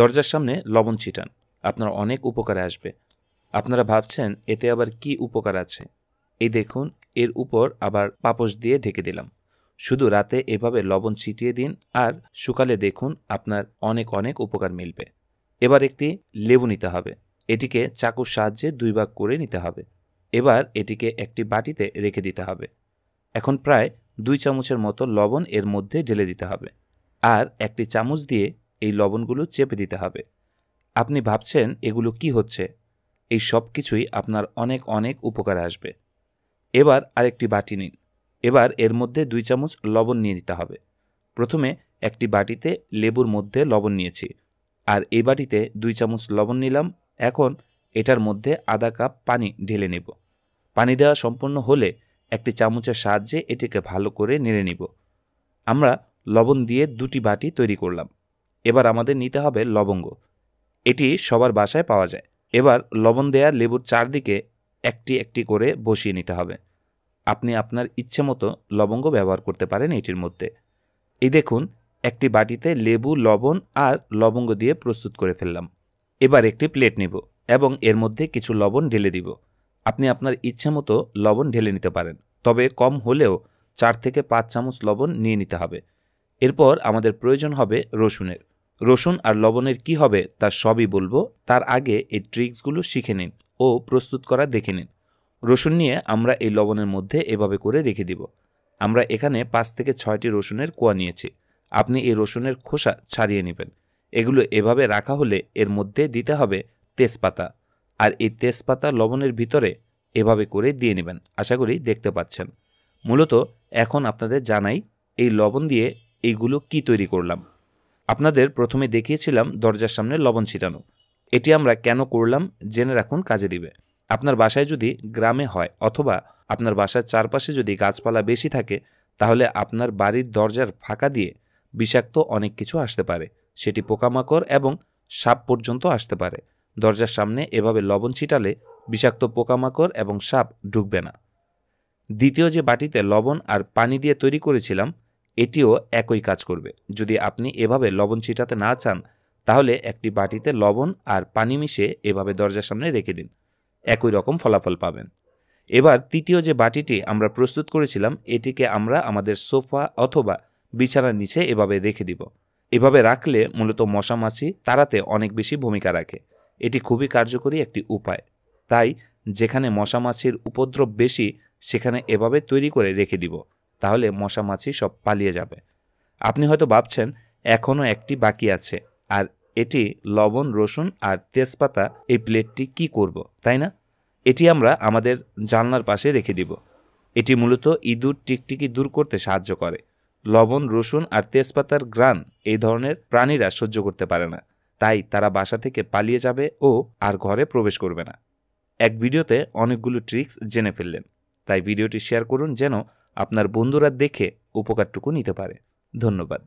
দরজার সামনে লবণ ছিটান আপনার অনেক উপকারে আসবে আপনারা ভাবছেন এতে আবার কি উপকার আছে এই দেখুন এর উপর আবার পাপস দিয়ে ঢেকে দিলাম শুধু রাতে এভাবে লবণ ছিটিয়ে দিন আর সকালে দেখুন আপনার অনেক অনেক উপকার মিলবে এবার একটি লেবু নিতে হবে এটিকে চাকুর সাহায্যে দুই ভাগ করে নিতে হবে এবার এটিকে একটি বাটিতে রেখে দিতে হবে এখন প্রায় দুই চামচের মতো লবণ এর মধ্যে ঢেলে দিতে হবে আর একটি চামচ দিয়ে এই লবণগুলো চেপে দিতে হবে আপনি ভাবছেন এগুলো কি হচ্ছে এই সব কিছুই আপনার অনেক অনেক উপকারে আসবে এবার আরেকটি বাটি নিন এবার এর মধ্যে দুই চামচ লবণ নিয়ে নিতে হবে প্রথমে একটি বাটিতে লেবুর মধ্যে লবণ নিয়েছি আর এই বাটিতে দুই চামচ লবণ নিলাম এখন এটার মধ্যে আধা কাপ পানি ঢেলে নেব পানি দেওয়া সম্পন্ন হলে একটি চামচের সাহায্যে এটিকে ভালো করে নেড়ে নিব আমরা লবণ দিয়ে দুটি বাটি তৈরি করলাম এবার আমাদের নিতে হবে লবঙ্গ এটি সবার বাসায় পাওয়া যায় এবার লবণ দেয়া লেবুর চারদিকে একটি একটি করে বসিয়ে নিতে হবে আপনি আপনার ইচ্ছে মতো লবঙ্গ ব্যবহার করতে পারেন এটির মধ্যে এই দেখুন একটি বাটিতে লেবু লবণ আর লবঙ্গ দিয়ে প্রস্তুত করে ফেললাম এবার একটি প্লেট নিব এবং এর মধ্যে কিছু লবণ ঢেলে দিব আপনি আপনার ইচ্ছে মতো লবণ ঢেলে নিতে পারেন তবে কম হলেও চার থেকে পাঁচ চামচ লবণ নিয়ে নিতে হবে এরপর আমাদের প্রয়োজন হবে রসুনের রসুন আর লবণের কি হবে তা সবই বলবো তার আগে এই ট্রিক্সগুলো শিখে নিন ও প্রস্তুত করা দেখে নিন রসুন নিয়ে আমরা এই লবণের মধ্যে এভাবে করে রেখে দিব আমরা এখানে পাঁচ থেকে ছয়টি রসুনের কোয়া নিয়েছি আপনি এই রসুনের খোসা ছাড়িয়ে নেবেন এগুলো এভাবে রাখা হলে এর মধ্যে দিতে হবে তেজপাতা আর এই তেজপাতা লবণের ভিতরে এভাবে করে দিয়ে নেবেন আশা করি দেখতে পাচ্ছেন মূলত এখন আপনাদের জানাই এই লবণ দিয়ে এইগুলো কি তৈরি করলাম আপনাদের প্রথমে দেখিয়েছিলাম দরজার সামনে লবণ ছিটানো এটি আমরা কেন করলাম জেনে রাখুন কাজে দিবে আপনার বাসায় যদি গ্রামে হয় অথবা আপনার বাসার চারপাশে যদি গাছপালা বেশি থাকে তাহলে আপনার বাড়ির দরজার ফাঁকা দিয়ে বিষাক্ত অনেক কিছু আসতে পারে সেটি পোকামাকড় এবং সাপ পর্যন্ত আসতে পারে দরজার সামনে এভাবে লবণ ছিটালে বিষাক্ত পোকামাকড় এবং সাপ ঢুকবে না দ্বিতীয় যে বাটিতে লবণ আর পানি দিয়ে তৈরি করেছিলাম এটিও একই কাজ করবে যদি আপনি এভাবে লবণ ছিটাতে না চান তাহলে একটি বাটিতে লবণ আর পানি মিশিয়ে এভাবে দরজার সামনে রেখে দিন একই রকম ফলাফল পাবেন এবার তৃতীয় যে বাটিটি আমরা প্রস্তুত করেছিলাম এটিকে আমরা আমাদের সোফা অথবা বিছানার নিচে এভাবে রেখে দিব এভাবে রাখলে মূলত মশা মাছি তাড়াতে অনেক বেশি ভূমিকা রাখে এটি খুবই কার্যকরী একটি উপায় তাই যেখানে মশা মাছির উপদ্রব বেশি সেখানে এভাবে তৈরি করে রেখে দিব তাহলে মশা মাছি সব পালিয়ে যাবে আপনি হয়তো ভাবছেন এখনও একটি বাকি আছে আর এটি লবণ রসুন আর তেজপাতা এই প্লেটটি কি করব তাই না এটি আমরা আমাদের জানলার পাশে রেখে দিব এটি মূলত ইঁদুর টিকটিকি দূর করতে সাহায্য করে লবণ রসুন আর তেজপাতার গ্রান এই ধরনের প্রাণীরা সহ্য করতে পারে না তাই তারা বাসা থেকে পালিয়ে যাবে ও আর ঘরে প্রবেশ করবে না এক ভিডিওতে অনেকগুলো ট্রিক্স জেনে ফেললেন তাই ভিডিওটি শেয়ার করুন যেন আপনার বন্ধুরা দেখে উপকারটুকু নিতে পারে ধন্যবাদ